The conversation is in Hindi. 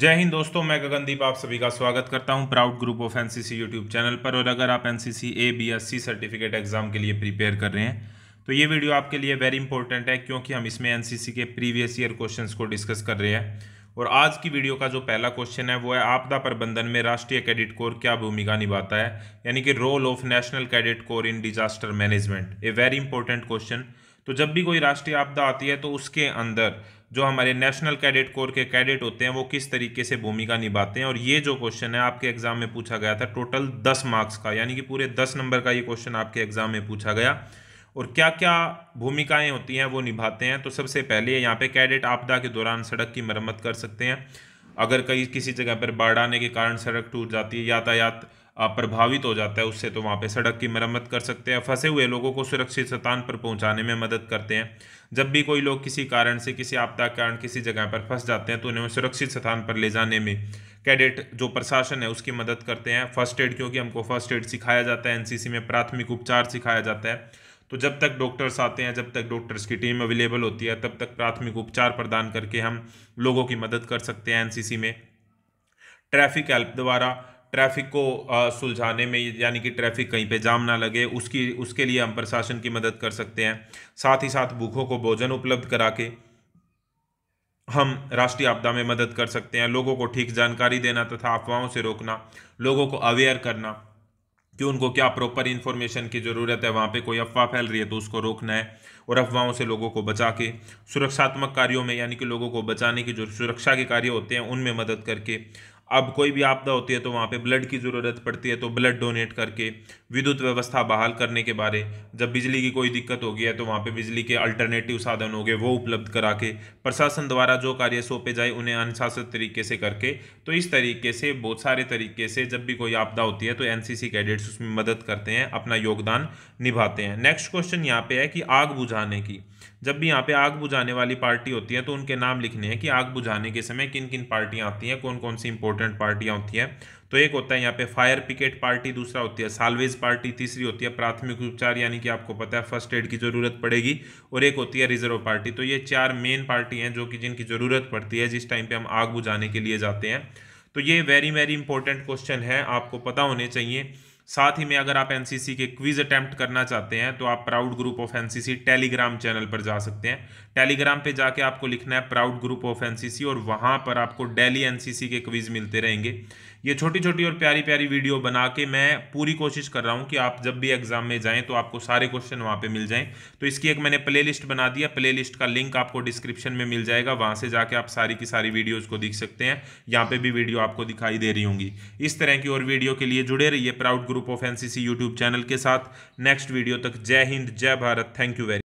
जय हिंद दोस्तों मैं गगनदीप आप सभी का स्वागत करता हूं proud group of NCC YouTube channel पर और अगर आप NCC A B S C certificate exam के लिए प्रिपेयर कर रहे हैं तो ये वीडियो आपके लिए वेरी इंपॉर्टेंट है क्योंकि हम इसमें एनसीसी के प्रीवियस ईयर क्वेश्चंस को डिस्कस कर रहे हैं और आज की वीडियो का जो पहला क्वेश्चन है वो है आपदा प्रबंधन में राष्ट्रीय कैडेट कोर क्या भूमिका निभाता है यानी कि role of national cadet corps in disaster management a very important question तो जब भी कोई राष्ट्रीय आपदा आती है तो उसके अंदर जो हमारे नेशनल कैडेट कोर के कैडेट होते हैं वो किस तरीके से भूमिका निभाते हैं और ये जो क्वेश्चन है आपके एग्जाम में पूछा गया था टोटल दस मार्क्स का यानी कि पूरे दस नंबर का ये क्वेश्चन आपके एग्जाम में पूछा गया और क्या क्या भूमिकाएं होती हैं वो निभाते हैं तो सबसे पहले यहाँ पे कैडेट आपदा के दौरान सड़क की मरम्मत कर सकते हैं अगर कहीं किसी जगह पर बाढ़ आने के कारण सड़क टूट जाती है यातायात प्रभावित हो जाता है उससे तो वहाँ पे सड़क की मरम्मत कर सकते हैं फंसे हुए लोगों को सुरक्षित स्थान पर पहुँचाने में मदद करते हैं जब भी कोई लोग किसी कारण से किसी आपदा के कारण किसी जगह पर फंस जाते हैं तो उन्हें सुरक्षित स्थान पर ले जाने में कैडेट जो प्रशासन है उसकी मदद करते हैं फर्स्ट एड क्योंकि हमको फर्स्ट एड सिखाया जाता है एनसीसी में प्राथमिक उपचार सिखाया जाता है तो जब तक डॉक्टर्स आते हैं जब तक डॉक्टर्स की टीम अवेलेबल होती है तब तक प्राथमिक उपचार प्रदान करके हम लोगों की मदद कर सकते हैं एनसीसी में ट्रैफिक हेल्प द्वारा ट्रैफिक को सुलझाने में यानी कि ट्रैफिक कहीं पे जाम ना लगे उसकी उसके लिए हम प्रशासन की मदद कर सकते हैं साथ ही साथ भूखों को भोजन उपलब्ध करा के हम राष्ट्रीय आपदा में मदद कर सकते हैं लोगों को ठीक जानकारी देना तथा अफवाहों से रोकना लोगों को अवेयर करना कि उनको क्या प्रॉपर इन्फॉर्मेशन की ज़रूरत है वहाँ पे कोई अफवाह फैल रही है तो उसको रोकना है और अफवाहों से लोगों को बचा के सुरक्षात्मक कार्यों में यानी कि लोगों को बचाने की जो सुरक्षा के कार्य होते हैं उनमें मदद करके अब कोई भी आपदा होती है तो वहाँ पे ब्लड की ज़रूरत पड़ती है तो ब्लड डोनेट करके विद्युत व्यवस्था बहाल करने के बारे जब बिजली की कोई दिक्कत होगी है तो वहाँ पे बिजली के अल्टरनेटिव साधन हो गए वो उपलब्ध करा के प्रशासन द्वारा जो कार्य सौंपे जाए उन्हें अनुशासित तरीके से करके तो इस तरीके से बहुत सारे तरीके से जब भी कोई आपदा होती है तो एन कैडेट्स उसमें मदद करते हैं अपना योगदान निभाते हैं नेक्स्ट क्वेश्चन यहाँ पर है कि आग बुझाने की जब भी यहाँ पे आग बुझाने वाली पार्टी होती है तो उनके नाम लिखने हैं कि आग बुझाने के समय किन किन पार्टियाँ आती हैं कौन कौन सी इंपोर्टेंट इंपॉर्टेंट पार्टियाँ होती हैं तो एक होता है यहाँ पे फायर पिकेट पार्टी दूसरा होती है सालवेज पार्टी तीसरी होती है प्राथमिक उपचार यानी कि आपको पता है फर्स्ट एड की ज़रूरत पड़ेगी और एक होती है रिजर्व पार्टी तो ये चार मेन पार्टी हैं जो कि जिनकी ज़रूरत पड़ती है जिस टाइम पे हम आग बुझाने के लिए जाते हैं तो ये वेरी वेरी इंपॉर्टेंट क्वेश्चन है आपको पता होने चाहिए साथ ही में अगर आप एनसीसी के क्विज अटैम्प्ट करना चाहते हैं तो आप proud group of NCC Telegram channel पर जा सकते हैं टेलीग्राम पे जाके आपको लिखना है प्राउड ग्रुप ऑफ एनसीसी और वहाँ पर आपको डेली एनसीसी के क्विज मिलते रहेंगे ये छोटी छोटी और प्यारी प्यारी वीडियो बना के मैं पूरी कोशिश कर रहा हूँ कि आप जब भी एग्जाम में जाएँ तो आपको सारे क्वेश्चन वहाँ पर मिल जाएँ तो इसकी एक मैंने प्ले लिस्ट बना दिया प्ले लिस्ट का लिंक आपको डिस्क्रिप्शन में मिल जाएगा वहाँ से जाके आप सारी की सारी वीडियोज़ को देख सकते हैं यहाँ पर भी वीडियो आपको दिखाई दे रही होंगी इस तरह की और वीडियो के लिए जुड़े रहिए proud group of NCC YouTube channel के साथ नेक्स्ट वीडियो तक जय हिंद जय भारत थैंक यू वेरी